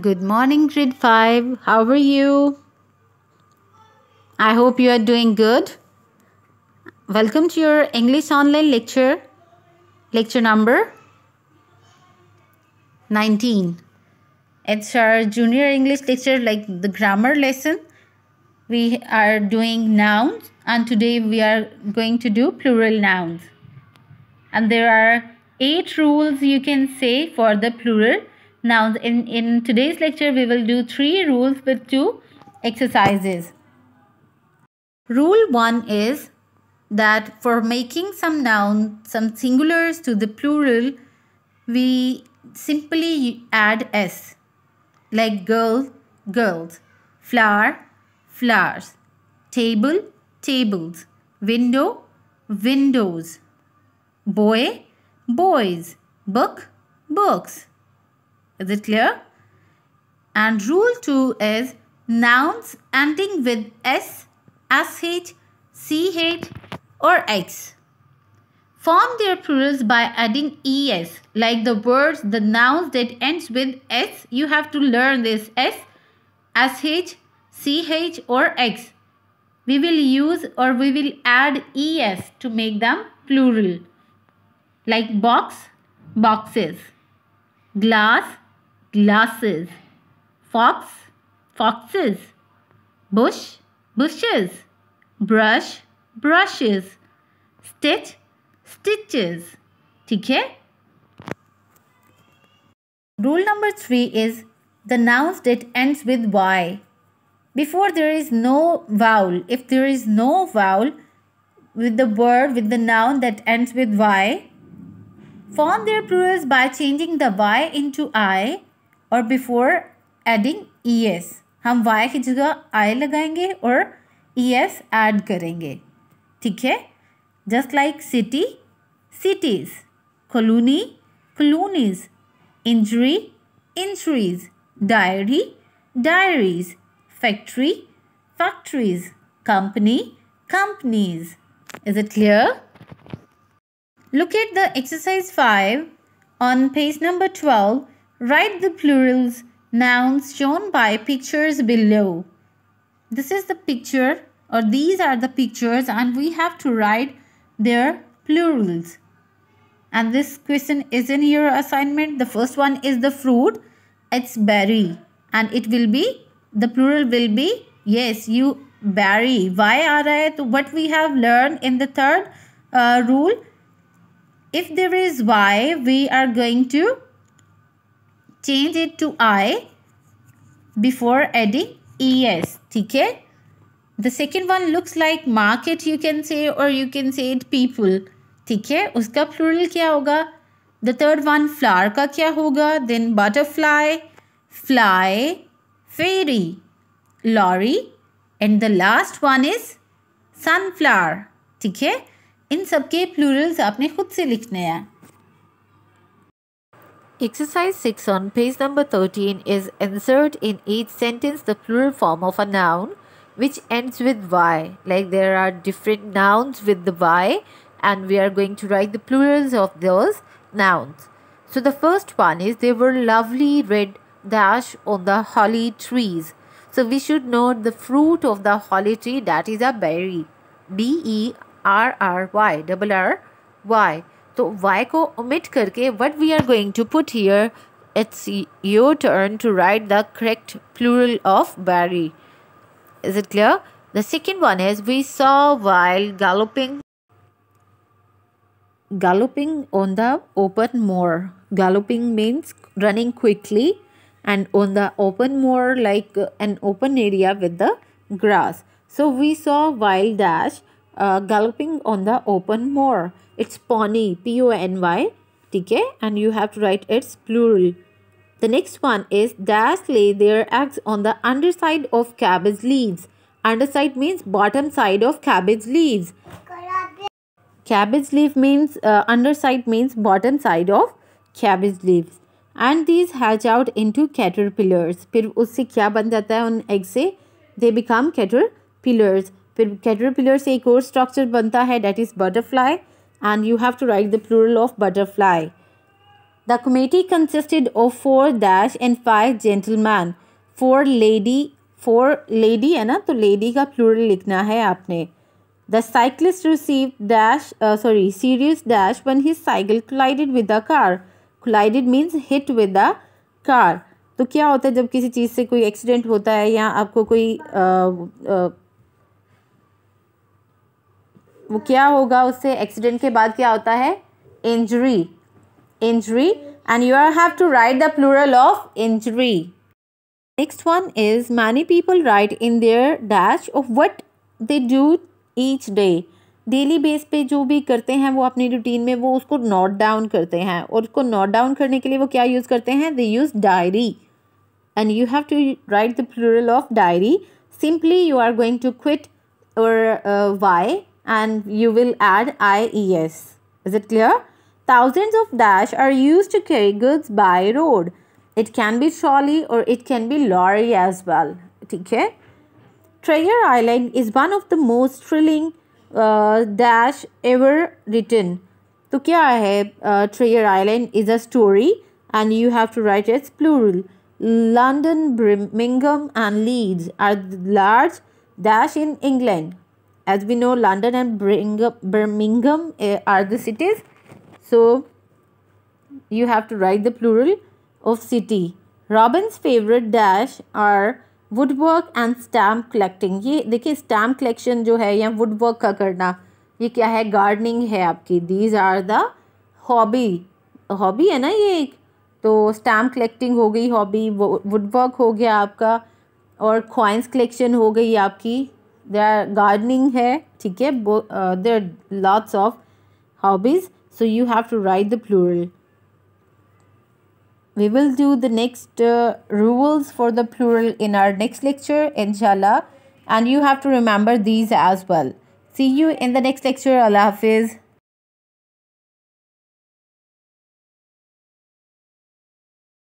Good morning, grade 5. How are you? I hope you are doing good. Welcome to your English online lecture, lecture number 19. It's our junior English lecture, like the grammar lesson. We are doing nouns, and today we are going to do plural nouns. And there are eight rules you can say for the plural now in, in today's lecture we will do three rules with two exercises. Rule 1 is that for making some noun, some singulars to the plural, we simply add s like girl, girls, flower, flowers, table, tables, window, windows, boy, boys, book, books. Is it clear? And rule 2 is nouns ending with S, SH, CH or X. Form their plurals by adding ES. Like the words, the nouns that ends with S, you have to learn this S, SH, CH or X. We will use or we will add ES to make them plural. Like box, boxes. Glass, glasses fox foxes bush bushes brush brushes stitch stitches ठीक है Rule number three is the nouns that ends with y. Before there is no vowel. If there is no vowel with the word with the noun that ends with y, form their plurals by changing the y into i और before adding E S हम Y की जगह आई लगाएंगे और E S add करेंगे ठीक है just like city cities colony colonies injury injuries diary diaries factory factories company companies is it clear look at the exercise five on page number twelve Write the plurals nouns shown by pictures below. This is the picture or these are the pictures and we have to write their plurals. And this question is in your assignment. The first one is the fruit. It's berry. And it will be, the plural will be, yes, you berry. Why are I? What we have learned in the third uh, rule. If there is why, we are going to change it to I before adding E S ठीक है the second one looks like market you can say और you can say it people ठीक है उसका plural क्या होगा the third one flower का क्या होगा then butterfly fly ferry lorry and the last one is sunflower ठीक है इन सब के प्लूरल्स आपने खुद से लिखने हैं Exercise 6 on page number 13 is insert in each sentence the plural form of a noun which ends with y. Like there are different nouns with the y and we are going to write the plurals of those nouns. So the first one is they were lovely red dash on the holly trees. So we should note the fruit of the holly tree that is a berry. B E R R Y double R Y. So Y को omit करके what we are going to put here. It's your turn to write the correct plural of berry Is it clear? The second one is we saw while galloping, galloping on the open moor galloping means running quickly and on the open moor like an open area with the grass so we saw wild dash uh, galloping on the open moor. It's pony, P O N Y, okay, and you have to write its plural. The next one is dash lay their eggs on the underside of cabbage leaves. Underside means bottom side of cabbage leaves. Cabbage leaf means uh, underside means bottom side of cabbage leaves. And these hatch out into caterpillars फिर उससे क्या बन जाता है उन egg से they become caterpillars फिर caterpillar से एक और स्ट्रक्चर बनता है that is butterfly and you have to write the plural of butterfly the committee consisted of four dash and five gentleman four lady four lady है ना तो lady का प्लूरल लिखना है आपने the cyclist receive dash sorry serious dash one his cycle collided with the car collided means hit with the car तो क्या होता है जब किसी चीज़ से कोई एक्सीडेंट होता है या आपको कोई uh, uh, वो क्या होगा उससे एक्सीडेंट के बाद क्या होता है injury injury and you are have to write the plural of injury next one is many people write in their dash of what they do each day daily base पे जो भी करते हैं वो अपनी रूटीन में वो उसको नोट डाउन करते हैं और उसको नोट डाउन करने के लिए वो क्या यूज़ करते हैं they use diary and you have to write the plural of diary simply you are going to quit और Y and you will add IES. Is it clear? Thousands of dash are used to carry goods by road. It can be trolley or it can be lorry as well. Okay. Treasure Island is one of the most thrilling uh, dash ever written. तो क्या है uh, Treasure Island is a story, and you have to write it plural. London, Birmingham, and Leeds are large dash in England. as we know london and birmingham eh, are the cities so you have to write the plural of city robin's favorite dash are woodwork and stamp collecting ये देखिए stamp collection जो है या woodwork का करना ये क्या है गार्डनिंग है आपकी these are the hobby hobby है ना ये एक तो स्टैम्प कलेक्टिंग हो गई हॉबी वुडवर्क हो गया आपका और कॉइन्स कलेक्शन हो गई आपकी there gardening hai okay. uh, there are lots of hobbies so you have to write the plural we will do the next uh, rules for the plural in our next lecture inshallah and you have to remember these as well see you in the next lecture allah hafiz